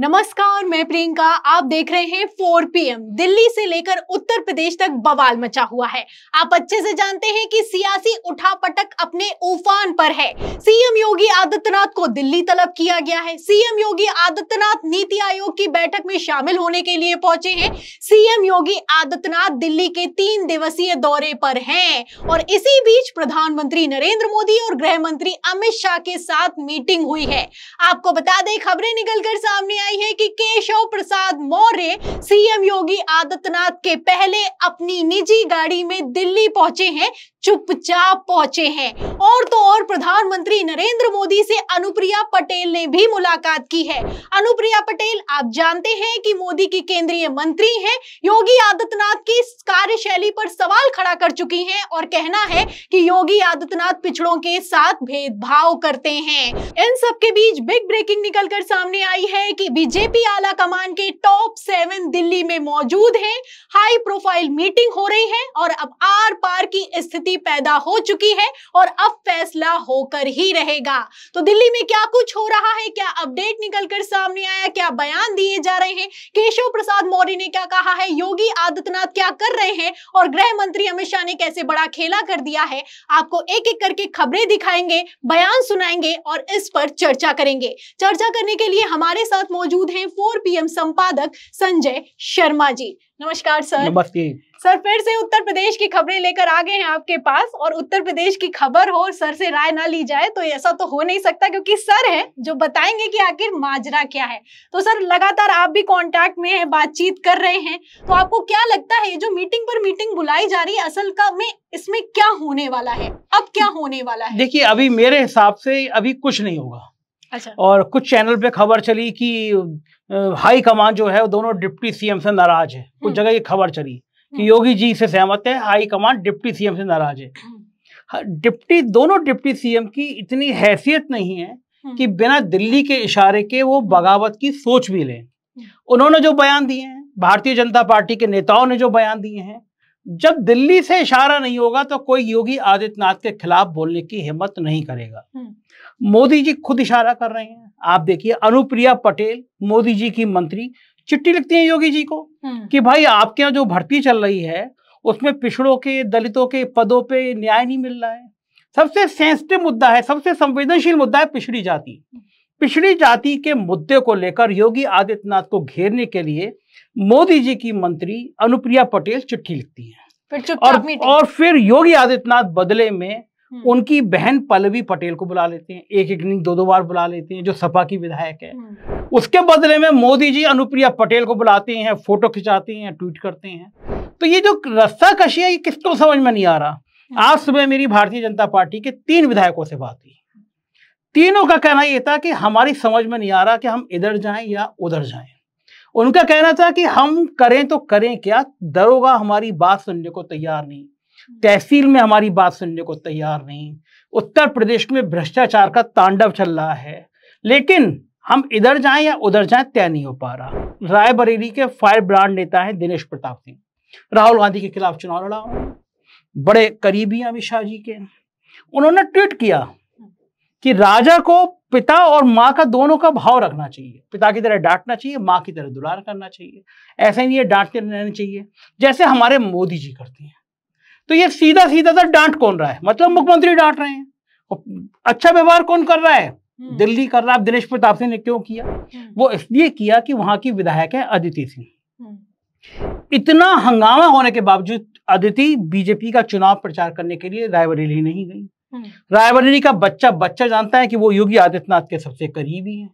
नमस्कार मैं प्रियंका आप देख रहे हैं 4 पीएम दिल्ली से लेकर उत्तर प्रदेश तक बवाल मचा हुआ है आप अच्छे से जानते हैं कि सियासी उठापटक अपने उफान पर है सीएम योगी आदित्यनाथ को दिल्ली तलब किया गया है सीएम योगी आदित्यनाथ नीति आयोग की बैठक में शामिल होने के लिए पहुंचे हैं सीएम योगी आदित्यनाथ दिल्ली के तीन दिवसीय दौरे पर है और इसी बीच प्रधानमंत्री नरेंद्र मोदी और गृह मंत्री अमित शाह के साथ मीटिंग हुई है आपको बता दें खबरें निकलकर सामने आई है कि केशव प्रसाद मौर्य सीएम योगी आदित्यनाथ के पहले अपनी निजी गाड़ी में दिल्ली पहुंचे हैं चुपचाप पहुंचे हैं और तो और प्रधानमंत्री नरेंद्र मोदी से अनुप्रिया पटेल ने भी मुलाकात की है अनुप्रिया पटेल आप जानते हैं कि मोदी की केंद्रीय मंत्री हैं योगी आदित्यनाथ की कार्यशैली पर सवाल खड़ा कर चुकी हैं और कहना है कि योगी आदित्यनाथ पिछड़ों के साथ भेदभाव करते हैं इन सबके बीच बिग ब्रेकिंग निकलकर सामने आई है कि बीजेपी आला कमान के टॉप सेवन दिल्ली में मौजूद हैं हाई प्रोफाइल मीटिंग हो रही है और अब आर पार की स्थिति पैदा हो चुकी है और अब फैसला होकर ही रहेगा तो दिल्ली में क्या कुछ हो रहा है क्या अपडेट निकलकर सामने आया क्या बयान दिए जा रहे हैं केशव प्रसाद मौर्य ने क्या कहा है योगी आदित्यनाथ क्या कर रहे हैं और गृह मंत्री अमित शाह ने कैसे बड़ा खेला कर दिया है आपको एक एक करके खबरें दिखाएंगे बयान सुनाएंगे और इस पर चर्चा करेंगे चर्चा करने के लिए हमारे साथ मौजूद मौजूद हैं 4 पीएम संपादक संजय शर्मा जी नमस्कार सर नमस्ते सर फिर से उत्तर प्रदेश की खबरें लेकर आ गए हैं आपके पास और उत्तर प्रदेश की खबर हो सर से राय ना ली जाए तो ऐसा तो हो नहीं सकता क्योंकि सर हैं जो बताएंगे कि आखिर माजरा क्या है तो सर लगातार आप भी कांटेक्ट में हैं बातचीत कर रहे हैं तो आपको क्या लगता है जो मीटिंग पर मीटिंग बुलाई जा रही है असल का में इसमें क्या होने वाला है अब क्या होने वाला है देखिए अभी मेरे हिसाब से अभी कुछ नहीं होगा अच्छा। और कुछ चैनल पे खबर चली कि हाई कमान जो है दोनों डिप्टी सीएम से नाराज है कुछ हम्म। जगह ये खबर चली कि हम्म। योगी जी से सहमत है हाई कमान डिप्टी सीएम से नाराज है हम्म। हाँ, डिप्टी दोनों डिप्टी सीएम की इतनी हैसियत नहीं है कि बिना दिल्ली के इशारे के वो बगावत की सोच भी लें उन्होंने जो बयान दिए हैं भारतीय जनता पार्टी के नेताओं ने जो बयान दिए हैं जब दिल्ली से इशारा नहीं होगा तो कोई योगी आदित्यनाथ के खिलाफ बोलने की हिम्मत नहीं करेगा हम्म। मोदी जी खुद इशारा कर रहे हैं आप देखिए अनुप्रिया पटेल मोदी जी की मंत्री चिट्ठी लिखती हैं योगी जी को हम्म। कि भाई आपके यहाँ जो भर्ती चल रही है उसमें पिछड़ों के दलितों के पदों पे न्याय नहीं मिल रहा है सबसे सेंसिटिव मुद्दा है सबसे संवेदनशील मुद्दा है पिछड़ी जाति पिछड़ी जाति के मुद्दे को लेकर योगी आदित्यनाथ को घेरने के लिए मोदी जी की मंत्री अनुप्रिया पटेल चिट्ठी लिखती हैं फिर और, और फिर योगी आदित्यनाथ बदले में हम्म। उनकी बहन पल्लवी पटेल को बुला लेते हैं एक एक दिन दो दो बार बुला लेते हैं जो सपा की विधायक है हम्म। उसके बदले में मोदी जी अनुप्रिया पटेल को बुलाते हैं फोटो खिंचाते हैं ट्वीट करते हैं तो ये जो रस्सा कशी है ये किसको समझ में नहीं आ रहा हम्म। आज सुबह मेरी भारतीय जनता पार्टी के तीन विधायकों से बात हुई तीनों का कहना यह था कि हमारी समझ में नहीं आ रहा कि हम इधर जाएं या उधर जाएं उनका कहना था कि हम करें तो करें क्या दरोगा हमारी बात सुनने को तैयार नहीं हम्म। तहसील में हमारी बात सुनने को तैयार नहीं उत्तर प्रदेश में भ्रष्टाचार का तांडव चल रहा है लेकिन हम इधर जाएं या उधर जाएं तय नहीं हो पा रहा रायबरेली के फायर ब्रांड नेता हैं दिनेश प्रताप सिंह राहुल गांधी के खिलाफ चुनाव लड़ा बड़े करीबी अमित शाह जी के उन्होंने ट्वीट किया कि राजा को पिता और माँ का दोनों का भाव रखना चाहिए पिता की तरह डांटना चाहिए माँ की तरह दुलार करना चाहिए ऐसे ही ये डांटते रहना चाहिए जैसे हमारे मोदी जी करते हैं तो ये सीधा सीधा तो सा डांट कौन रहा है मतलब मुख्यमंत्री डांट रहे हैं अच्छा व्यवहार कौन कर रहा है हम्म। दिल्ली कर रहा है दिनेश प्रताप सिंह ने क्यों किया हम्म। वो इसलिए किया कि वहां की विधायक है अदिति सिंह हम्म। इतना हंगामा होने के बावजूद अदिति बीजेपी का चुनाव प्रचार करने के लिए रायबरेली नहीं गई हम्म। रायबरेली का बच्चा बच्चा जानता है कि वो योगी आदित्यनाथ के सबसे करीबी है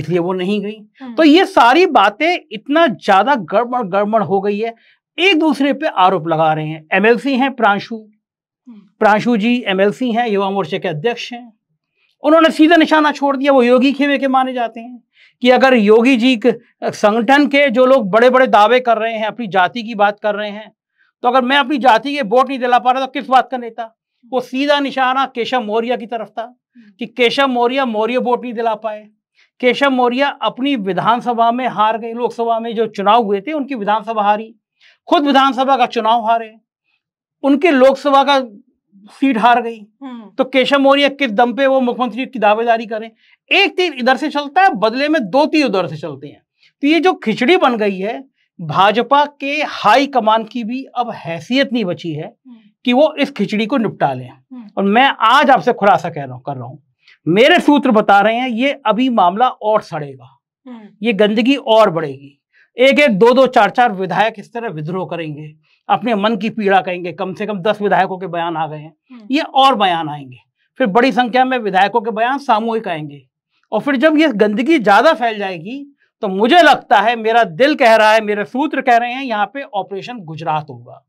इसलिए वो नहीं गई हम्म। तो ये सारी बातें इतना ज्यादा गड़बड़ गड़बड़ हो गई है एक दूसरे पे आरोप लगा रहे हैं एमएलसी हैं प्रांशु हम्म। प्रांशु जी एमएलसी हैं युवा मोर्चे के अध्यक्ष हैं उन्होंने सीधा निशाना छोड़ दिया वो योगी खेमे के माने जाते हैं कि अगर योगी जी संगठन के जो लोग बड़े बड़े दावे कर रहे हैं अपनी जाति की बात कर रहे हैं तो अगर मैं अपनी जाति के वोट नहीं दिला पा रहा तो किस बात का नेता वो हम्म। सीधा निशाना केशव मौर्य की तरफ था हम्म। कि केशव मौर्य मौर्य वोट नहीं दिला पाए केशव मौर्य अपनी विधानसभा में हार गए लोकसभा में जो चुनाव हुए थे उनकी विधानसभा हारी खुद विधानसभा का चुनाव हारे उनके लोकसभा का सीट हार गई हम्म। तो केशव मौर्य किस दम पे वो मुख्यमंत्री की दावेदारी करें एक तीर इधर से चलता है बदले में दो तीर उधर से चलते हैं तो ये जो खिचड़ी बन गई है भाजपा के हाई कमान की भी अब हैसियत नहीं बची है हम्म। कि वो इस खिचड़ी को निपटा लें हम्म। और मैं आज आपसे खुलासा कह रहा हूं कर रहा हूं मेरे सूत्र बता रहे हैं ये अभी मामला और सड़ेगा हम्म। ये गंदगी और बढ़ेगी एक एक दो दो चार चार विधायक इस तरह विद्रोह करेंगे अपने मन की पीड़ा कहेंगे कम से कम दस विधायकों के बयान आ गए हैं ये और बयान आएंगे फिर बड़ी संख्या में विधायकों के बयान सामूहिक आएंगे और फिर जब ये गंदगी ज़्यादा फैल जाएगी तो मुझे लगता है मेरा दिल कह रहा है मेरे सूत्र कह रहे हैं यहाँ पे ऑपरेशन गुजरात होगा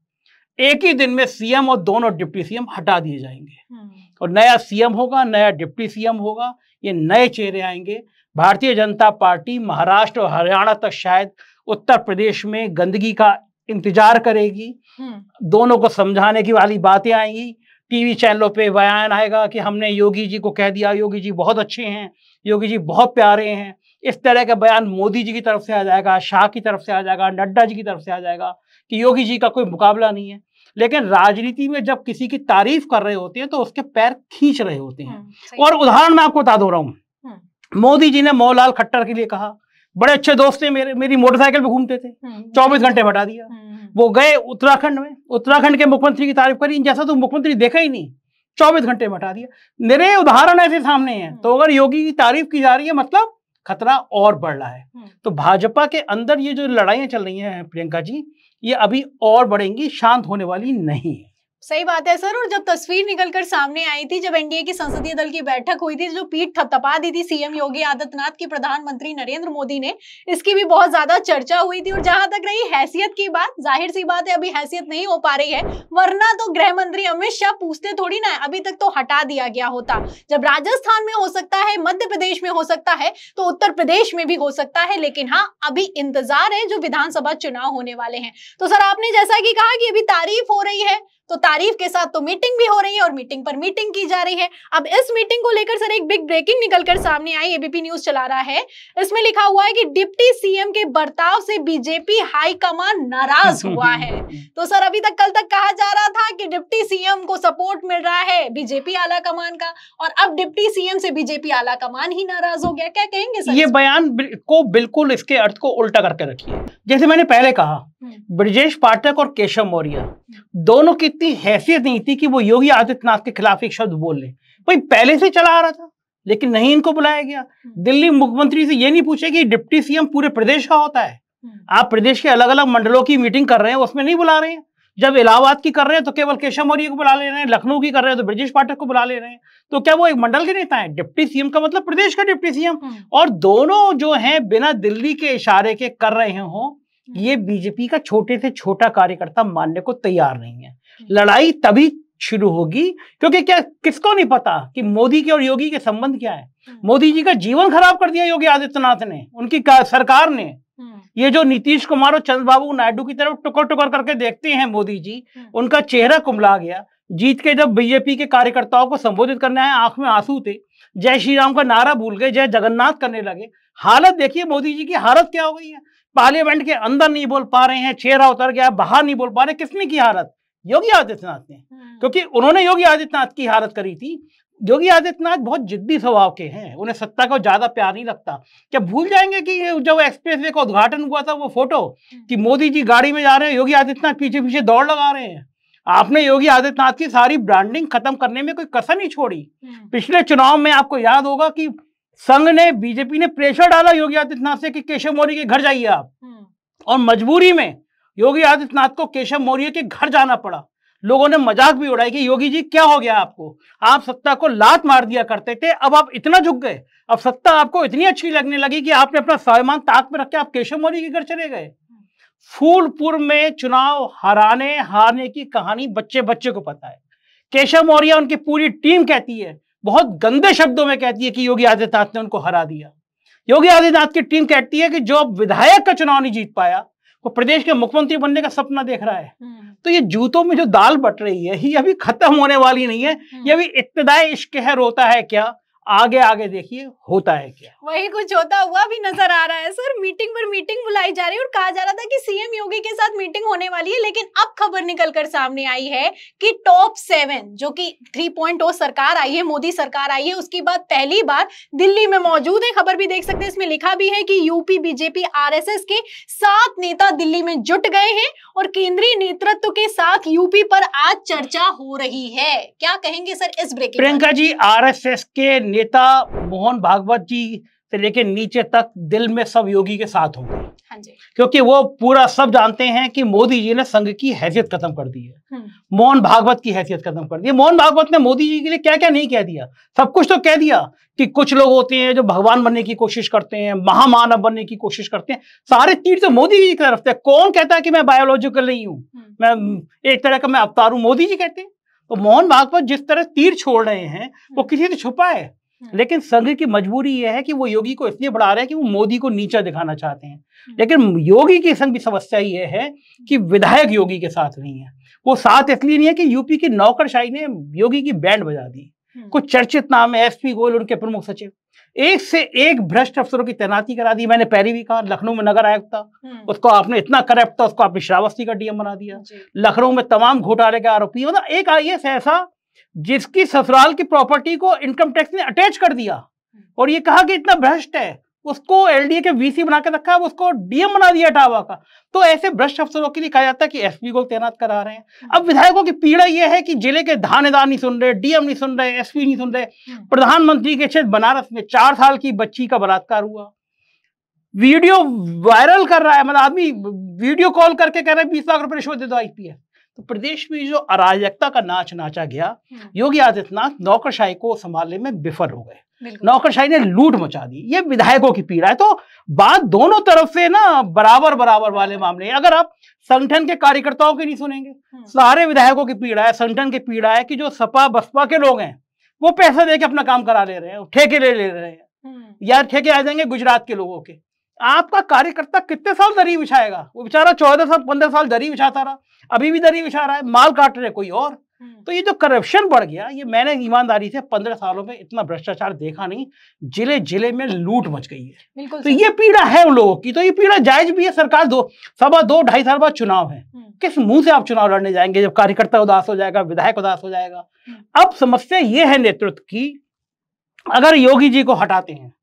एक ही दिन में सीएम और दोनों डिप्टी सीएम हटा दिए जाएंगे हम्म। और नया सीएम होगा नया डिप्टी सीएम होगा ये नए चेहरे आएंगे भारतीय जनता पार्टी महाराष्ट्र और हरियाणा तक शायद उत्तर प्रदेश में गंदगी का इंतजार करेगी हम्म। दोनों को समझाने की वाली बातें आएंगी टीवी चैनलों पे बयान आएगा कि हमने योगी जी को कह दिया योगी जी बहुत अच्छे हैं योगी जी बहुत प्यारे हैं इस तरह का बयान मोदी जी की तरफ से आ जाएगा शाह की तरफ से आ जाएगा नड्डा जी की तरफ से आ जाएगा कि योगी जी का कोई मुकाबला नहीं है लेकिन राजनीति में जब किसी की तारीफ कर रहे होते हैं तो उसके पैर खींच रहे होते हैं हम्म, और उदाहरण मैं आपको बता दो रहा हूं हम्म। मोदी जी ने मोहलाल खट्टर के लिए कहा बड़े अच्छे दोस्त थे मेरे मेरी मोटरसाइकिल पे घूमते थे हम्म, चौबीस घंटे बैठा दिया वो गए उत्तराखंड में उत्तराखंड के मुख्यमंत्री की तारीफ करी जैसा तो मुख्यमंत्री देखा ही नहीं चौबीस घंटे बटा दिया मेरे उदाहरण ऐसे सामने हैं तो अगर योगी की तारीफ की जा रही है मतलब खतरा और बढ़ रहा है हम्म। तो भाजपा के अंदर ये जो लड़ाइयां चल रही हैं प्रियंका जी ये अभी और बढ़ेंगी शांत होने वाली नहीं है सही बात है सर और जब तस्वीर निकलकर सामने आई थी जब एनडीए की संसदीय दल की बैठक हुई थी जो पीठ थपथपा दी थी सीएम योगी आदित्यनाथ की प्रधानमंत्री नरेंद्र मोदी ने इसकी भी बहुत ज्यादा चर्चा हुई थी और जहां तक रही हैसियत की बात जाहिर सी बात है अभी हैसियत नहीं हो पा रही है वरना तो गृह मंत्री अमित शाह पूछते थोड़ी ना अभी तक तो हटा दिया गया होता जब राजस्थान में हो सकता है मध्य प्रदेश में हो सकता है तो उत्तर प्रदेश में भी हो सकता है लेकिन हाँ अभी इंतजार है जो विधानसभा चुनाव होने वाले हैं तो सर आपने जैसा कि कहा कि अभी तारीफ हो रही है तो तारीफ के साथ तो मीटिंग भी हो रही है और मीटिंग पर मीटिंग की जा रही है अब इस मीटिंग को लेकर सर एक बिग ब्रेकिंग निकलकर सामने आई एबीपी न्यूज चला रहा है इसमें लिखा हुआ है कि डिप्टी सीएम के बर्ताव से बीजेपी हाईकमान नाराज हुआ है तो सर अभी तक कल तक कहा जा रहा था कि डिप्टी सीएम को सपोर्ट मिल रहा है बीजेपी आला कमान का और अब डिप्टी सीएम से बीजेपी आला कमान ही नाराज हो गया क्या कहेंगे सर ये बयान को बिल्कुल इसके अर्थ को उल्टा करके रखिए जैसे मैंने पहले कहा हम्म। ब्रजेश पाठक और केशव मौर्य हम्म। दोनों की इतनी हैसियत नहीं थी कि वो योगी आदित्यनाथ के खिलाफ एक शब्द बोल लें भाई पहले से चला आ रहा था लेकिन नहीं इनको बुलाया गया हम्म। दिल्ली मुख्यमंत्री से ये नहीं पूछे कि डिप्टी सीएम पूरे प्रदेश का होता है आप प्रदेश के अलग अलग मंडलों की मीटिंग कर रहे हैं उसमें नहीं बुला रहे हैं जब इलाहाबाद की कर रहे हैं तो केवल केशव मौर्य को बुला ले रहे हैं लखनऊ की कर रहे हैं तो ब्रजेश पाठक को बुला ले रहे हैं तो क्या वो एक मंडल के नेता है डिप्टी सीएम का मतलब प्रदेश का डिप्टी सीएम और दोनों जो हैं बिना दिल्ली के इशारे के कर रहे हों हम्म। ये बीजेपी का छोटे से छोटा कार्यकर्ता मानने को तैयार नहीं है हम्म। लड़ाई तभी शुरू होगी क्योंकि क्या किसको नहीं पता कि मोदी के और योगी के संबंध क्या है हम्म। मोदी जी का जीवन खराब कर दिया योगी आदित्यनाथ ने उनकी सरकार ने ये जो नीतीश कुमार और चंद्रबाबू नायडू की तरफ टुकर टुकर करके देखते हैं मोदी जी उनका चेहरा कुमला गया जीत के जब बीजेपी के कार्यकर्ताओं को संबोधित करने आए आंख में आंसू थे जय श्री राम का नारा भूल गए जय जगन्नाथ करने लगे हालत देखिए मोदी जी की हालत क्या हो गई है पार्लियामेंट के अंदर नहीं बोल पा रहे हैं चेहरा उतर गया बाहर नहीं बोल पा रहे किसने की हालत योगी आदित्यनाथ ने हम्म। क्योंकि उन्होंने योगी आदित्यनाथ की हालत करी थी योगी आदित्यनाथ बहुत जिद्दी स्वभाव के हैं उन्हें सत्ता को ज्यादा प्यार नहीं लगता क्या भूल जाएंगे कि जब एक्सप्रेस वे का उद्घाटन हुआ था वो फोटो हम्म। कि मोदी जी गाड़ी में जा रहे हैं योगी आदित्यनाथ पीछे पीछे दौड़ लगा रहे हैं आपने योगी आदित्यनाथ की सारी ब्रांडिंग खत्म करने में कोई कसर नहीं छोड़ी हम्म। पिछले चुनाव में आपको याद होगा कि संघ ने बीजेपी ने प्रेशर डाला योगी आदित्यनाथ से कि केशव मौर्य के घर जाइए आप हम्म। और मजबूरी में योगी आदित्यनाथ को केशव मौर्य के घर जाना पड़ा लोगों ने मजाक भी उड़ाई कि योगी जी क्या हो गया आपको आप सत्ता को लात मार दिया करते थे अब आप इतना झुक गए अब सत्ता आपको इतनी अच्छी लगने लगी कि आपने अपना स्वाभिमान ताक में रख के आप केशव मौर्य के घर चले गए फूलपुर में चुनाव हराने हारने की कहानी बच्चे बच्चे को पता है केशव मौर्य उनकी पूरी टीम कहती है बहुत गंदे शब्दों में कहती है कि योगी आदित्यनाथ ने उनको हरा दिया योगी आदित्यनाथ की टीम कहती है कि जो अब विधायक का चुनाव नहीं जीत पाया वो प्रदेश के मुख्यमंत्री बनने का सपना देख रहा है हम्म। तो ये जूतों में जो दाल बट रही है ये अभी खत्म होने वाली नहीं है हम्म। ये अभी इब्तदाई इश्क है रोता है क्या आगे आगे देखिए होता है क्या वही कुछ होता हुआ भी नजर आ रहा है सर मीटिंग पर मीटिंग बुलाई जा रही है और कहा जा रहा था कि सीएम योगी के साथ मीटिंग होने वाली है लेकिन अब खबर निकल कर सामने आई है कि टॉप सेवन जो कि पॉइंट सरकार आई है मोदी सरकार आई है उसकी बात पहली बार दिल्ली में मौजूद है खबर भी देख सकते हैं इसमें लिखा भी है कि यूपी बीजेपी आर के सात नेता दिल्ली में जुट गए हैं और केंद्रीय नेतृत्व के साथ यूपी पर आज चर्चा हो रही है क्या कहेंगे सर इस ब्रेक प्रियंका जी आर के नेता मोहन भागवत जी से लेकर नीचे तक दिल में सब योगी के साथ होंगे हाँ क्योंकि वो पूरा सब जानते हैं कि मोदी जी ने संघ की हैसियत खत्म कर दी है हम्म। मोहन भागवत की हैसियत खत्म कर दी है मोहन भागवत ने मोदी जी के लिए क्या क्या नहीं कह दिया सब कुछ तो कह दिया कि कुछ लोग होते हैं जो भगवान बनने की कोशिश करते हैं महामानव बनने की कोशिश करते हैं सारे तीर तो मोदी जी की तरफ थे कौन कहता है कि मैं बायोलॉजिकल नहीं हूँ हम्म। मैं एक तरह का मैं अवतार हूं मोदी जी कहते हैं तो मोहन भागवत जिस तरह तीर छोड़ रहे हैं वो हम्म। किसी से छुपा है हाँ। लेकिन संघ की मजबूरी यह है कि वो योगी को इसलिए बढ़ा रहे हैं कि वो मोदी को नीचा दिखाना चाहते हैं हाँ। लेकिन योगी की संघ की समस्या यह है कि विधायक योगी के साथ नहीं है वो साथ इसलिए नहीं है कि यूपी की नौकरशाही ने योगी की बैंड बजा दी हाँ। कुछ चर्चित नाम है एसपी गोयल उनके प्रमुख सचिव एक से एक भ्रष्ट अफसरों की तैनाती करा दी मैंने पहले भी कहा लखनऊ में नगर आयुक्त था उसको आपने इतना करप्ट था उसको आपने श्रावस्ती का डीएम बना दिया लखनऊ में तमाम घोटाले के आरोपी मतलब एक आई ऐसा जिसकी ससुराल की प्रॉपर्टी को इनकम टैक्स ने अटैच कर दिया हम्म। और ये कहा कि इतना भ्रष्ट है उसको एलडीए के वीसी बना के रखा है उसको डीएम बना दिया टावा का तो ऐसे भ्रष्ट अफसरों के लिए कहा जाता है कि एसपी को तैनात करा रहे हैं हम्म। अब विधायकों की पीड़ा यह है कि जिले के धानेदार नहीं सुन रहे डीएम नहीं सुन रहे एसपी नहीं सुन रहे हम्म। प्रधानमंत्री के क्षेत्र बनारस में चार साल की बच्ची का बलात्कार हुआ वीडियो वायरल कर रहा है मतलब आदमी वीडियो कॉल करके कह रहे हैं बीस लाख रुपए रिश्वत दे दो आईपीएस तो प्रदेश में जो अराजकता का नाच नाचा गया हम्म। योगी आदित्यनाथ नौकरशाही को संभालने में विफल हो गए नौकरशाही ने लूट मचा दी ये विधायकों की पीड़ा है तो बात दोनों तरफ से ना बराबर बराबर वाले मामले हैं अगर आप संगठन के कार्यकर्ताओं की नहीं सुनेंगे हम्म। सारे विधायकों की पीड़ा है संगठन की पीड़ा है कि जो सपा बसपा के लोग हैं वो पैसा दे के अपना काम करा ले रहे हैं ठेके ले ले रहे हैं हम्म। यार ठेके आ जाएंगे गुजरात के लोगों के आपका कार्यकर्ता कितने साल दरी बिछाएगा वो बेचारा चौदह साल पंद्रह साल दरी बिछाता रहा अभी भी दरी बिछा रहा है माल काट रहे कोई और हम्म। तो ये जो करप्शन बढ़ गया ये मैंने ईमानदारी से पंद्रह सालों में इतना भ्रष्टाचार देखा नहीं जिले जिले में लूट मच गई है तो ये पीड़ा है उन लोगों की तो ये पीड़ा जायज भी है सरकार दो सवा दो ढाई साल बाद चुनाव है हम्म। किस मुंह से आप चुनाव लड़ने जाएंगे जब कार्यकर्ता उदास हो जाएगा विधायक उदास हो जाएगा हम्म। अब समस्या ये है नेतृत्व की अगर योगी जी को हटाते हैं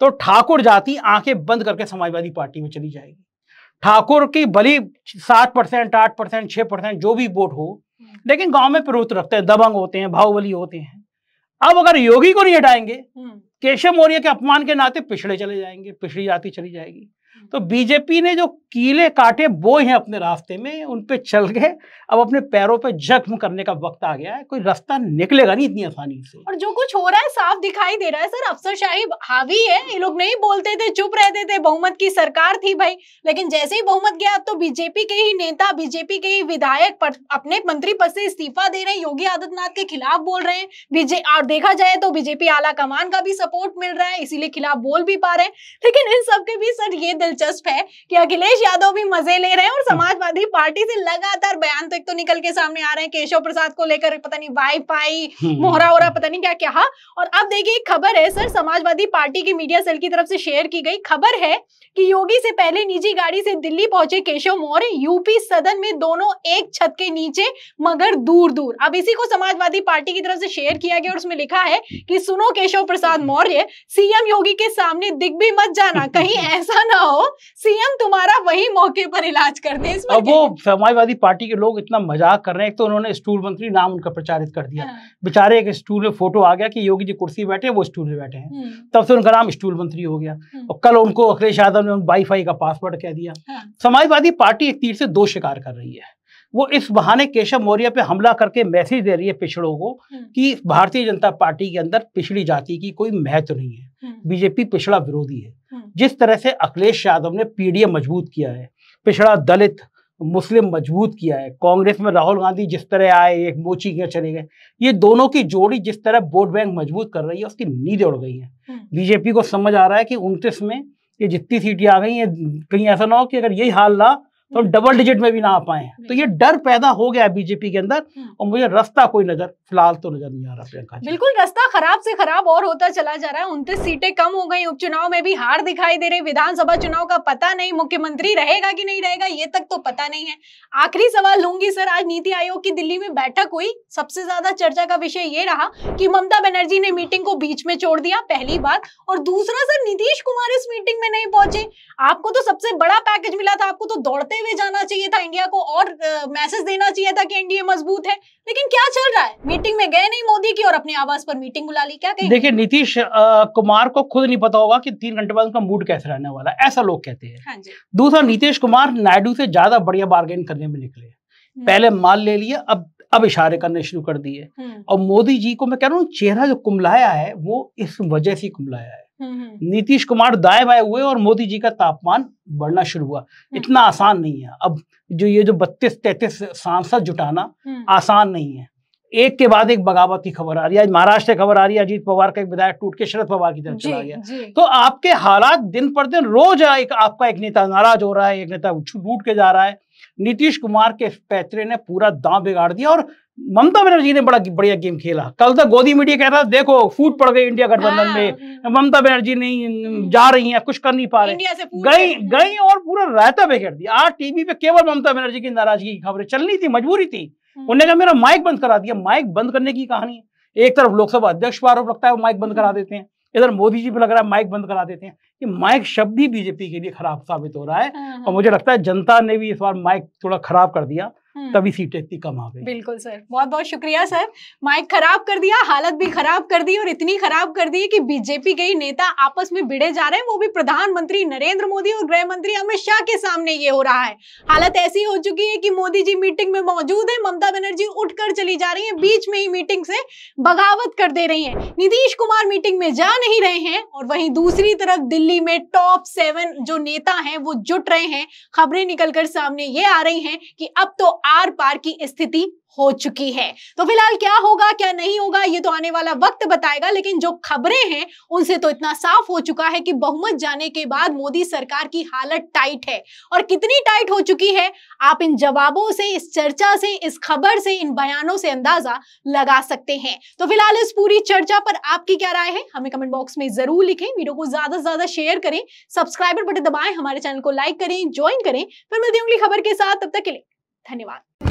तो ठाकुर जाति आंखें बंद करके समाजवादी पार्टी में चली जाएगी ठाकुर की भली सात परसेंट आठ परसेंट छह परसेंट जो भी वोट हो हम्म। लेकिन गांव में प्रवृत्त रखते हैं दबंग होते हैं बाहुबली होते हैं अब अगर योगी को नहीं हटाएंगे हम्म। केशव मौर्य के अपमान के नाते पिछड़े चले जाएंगे पिछड़ी जाति चली जाएगी हम्म। तो बीजेपी ने जो कीले काटे बोए हैं अपने रास्ते में उन पे चल गए अब अपने पैरों पे जख्म करने का वक्त आ गया है कोई रास्ता निकलेगा नहीं इतनी आसानी से और जो कुछ हो रहा है साफ दिखाई दे रहा है सर अफसर शाही हावी है ये लोग नहीं बोलते थे चुप रहते थे बहुमत की सरकार थी भाई लेकिन जैसे ही बहुमत गया तो बीजेपी के ही नेता बीजेपी के ही विधायक अपने मंत्री पद से इस्तीफा दे रहे हैं योगी आदित्यनाथ के खिलाफ बोल रहे हैं और देखा जाए तो बीजेपी आला कमान का भी सपोर्ट मिल रहा है इसीलिए खिलाफ बोल भी पा रहे हैं लेकिन इन सबके बीच सर ये दिलचस्प है कि अखिलेश अखिलेश यादव भी मजे ले रहे हैं और हम्म। समाजवादी पार्टी से लगातार बयान तो एक तो निकल के सामने आ रहे हैं केशव प्रसाद को लेकर पता नहीं वाई फाई हम्म। मोहरा ओरा पता नहीं क्या क्या और अब देखिए खबर है सर समाजवादी पार्टी की मीडिया सेल की तरफ से शेयर की गई खबर है कि योगी से पहले निजी गाड़ी से दिल्ली पहुंचे केशव मौर्य यूपी सदन में दोनों एक छत के नीचे मगर दूर दूर अब इसी को समाजवादी पार्टी की तरफ से शेयर किया गया और उसमें लिखा है कि सुनो केशव प्रसाद मौर्य सीएम योगी के सामने दिख भी मत जाना कहीं ऐसा ना हो सीएम तुम्हारा वही मौके पर इलाज करते हैं अब वो समाजवादी पार्टी के लोग इतना मजाक कर रहे हैं तो उन्होंने स्टूल मंत्री नाम उनका प्रचारित कर दिया हाँ। बेचारे एक स्टूल में फोटो आ गया कि योगी जी कुर्सी बैठे वो स्टूल में बैठे हैं हम्म। तब से उनका नाम स्टूल मंत्री हो गया और हम्म। कल उनको अखिलेश यादव ने वाई का पासवर्ड कह दिया हाँ। समाजवादी पार्टी एक तीर से दो शिकार कर रही है वो इस बहाने केशव मौर्य पे हमला करके मैसेज दे रही है पिछड़ों को हम्म। कि भारतीय जनता पार्टी के अंदर पिछड़ी जाति की कोई महत्व नहीं है हम्म। बीजेपी पिछड़ा विरोधी है हम्म। जिस तरह से अखिलेश यादव ने पीडीएम मजबूत किया है पिछड़ा दलित मुस्लिम मजबूत किया है कांग्रेस में राहुल गांधी जिस तरह आए एक मोची के चले गए ये दोनों की जोड़ी जिस तरह वोट बैंक मजबूत कर रही है उसकी नींदें उड़ गई है बीजेपी को समझ आ रहा है कि उनतीस में ये जितनी सीटें आ गई हैं कहीं ऐसा ना हो कि अगर यही हाल रहा तो हम डबल डिजिट में भी ना आ पाए तो ये डर पैदा हो गया बीजेपी के अंदर हम्म। और मुझे रास्ता कोई नजर फिलहाल तो नजर नहीं आ रहा प्रियंका बिल्कुल रास्ता खराब से खराब और होता चला जा रहा है उनतीस सीटें कम हो गई उपचुनाव में भी हार दिखाई दे रही विधानसभा चुनाव का पता नहीं मुख्यमंत्री रहेगा कि नहीं रहेगा ये तक तो पता नहीं है आखिरी सवाल लूंगी सर आज नीति आयोग की दिल्ली में बैठक हुई सबसे ज्यादा चर्चा का विषय ये रहा कि ममता बनर्जी ने मीटिंग को बीच में छोड़ दिया पहली बार और दूसरा सर नीतीश कुमार इस मीटिंग में नहीं पहुंचे आपको तो सबसे बड़ा पैकेज मिला था आपको तो दौड़ते हुए जाना चाहिए था इंडिया को और मैसेज देना चाहिए था कि एनडीए मजबूत है लेकिन क्या चल रहा है मीटिंग में गए नहीं मोदी की और अपने आवास पर मीटिंग बुला ली क्या देखिए नीतीश कुमार को खुद नहीं पता होगा कि तीन घंटे बाद उनका मूड कैसे रहने वाला ऐसा लोग कहते हैं हाँ दूसरा नीतीश कुमार नायडू से ज्यादा बढ़िया बार्गेन करने में निकले हम्म। पहले माल ले लिया अब अब इशारे करने शुरू कर दिए हम्म। और मोदी जी को मैं कह रहा हूँ चेहरा जो कुमलाया है वो इस वजह से कुमलाया है हम्म। नीतीश कुमार दाए बाए हुए और मोदी जी का तापमान बढ़ना शुरू हुआ हम्म। इतना आसान नहीं है अब जो ये जो बत्तीस तैतीस सांसद जुटाना हम्म। आसान नहीं है एक के बाद एक बगावत की खबर आ रही है आज महाराष्ट्र खबर आ रही है अजीत पवार का एक विधायक टूट के शरद पवार की तरफ चला गया तो आपके हालात दिन पर दिन रोज एक आपका एक नेता नाराज हो रहा है एक नेता लूट के जा रहा है नीतीश कुमार के पैतरे ने पूरा दांव बिगाड़ दिया और ममता बनर्जी ने बड़ा बढ़िया गेम खेला कल तक तो गोदी मीडिया कह रहा देखो फूट पड़ गई इंडिया गठबंधन हाँ। में ममता बनर्जी नहीं जा रही हैं कुछ कर नहीं पा रहे गई गई और पूरा रायता बिगड़ दिया आज टीवी पे केवल ममता बनर्जी की नाराजगी की खबरें चलनी थी मजबूरी थी हम्म। उन्होंने कहा मेरा माइक बंद करा दिया माइक बंद करने की कहानी है एक तरफ लोकसभा अध्यक्ष पर आरोप लगता है वो माइक बंद करा हम्म। देते हैं इधर मोदी जी पे लग रहा है माइक बंद करा देते हैं कि माइक शब्द ही बीजेपी के लिए खराब साबित हो रहा है हाँ, हाँ। और मुझे लगता है जनता ने भी इस बार माइक थोड़ा खराब कर दिया हम्म। तभी सीटें इतनी कम आ गई बिल्कुल सर बहुत बहुत शुक्रिया सर माइक खराब कर दिया हालत भी खराब कर दी और इतनी खराब कर दी कि बीजेपी के ही नेता आपस में भिड़े जा रहे हैं वो भी प्रधानमंत्री नरेंद्र मोदी और गृह मंत्री अमित शाह के सामने ये हो रहा है हालत ऐसी हो चुकी है कि मोदी जी मीटिंग में मौजूद है ममता बनर्जी उठकर चली जा रही है बीच में ही मीटिंग से बगावत कर दे रही है नीतीश कुमार मीटिंग में जा नहीं रहे हैं और वही दूसरी तरफ दिल्ली में टॉप सेवन जो नेता है वो जुट रहे हैं खबरें निकलकर सामने ये आ रही है कि अब तो आर पार की स्थिति हो चुकी है तो फिलहाल क्या होगा क्या नहीं होगा ये तो आने वाला वक्त बताएगा लेकिन जो खबरें हैं उनसे तो इतना साफ हो चुका है कि बहुमत जाने के बाद मोदी सरकार की हालत टाइट है और कितनी टाइट हो चुकी है आप इन जवाबों से इस चर्चा से इस खबर से इन बयानों से अंदाजा लगा सकते हैं तो फिलहाल इस पूरी चर्चा पर आपकी क्या राय है हमें कमेंट बॉक्स में जरूर लिखें वीडियो को ज्यादा से ज्यादा शेयर करें सब्सक्राइबर बटन दबाएं हमारे चैनल को लाइक करें ज्वाइन करें फिर मिलती हूँ खबर के साथ तब तक के लिए धन्यवाद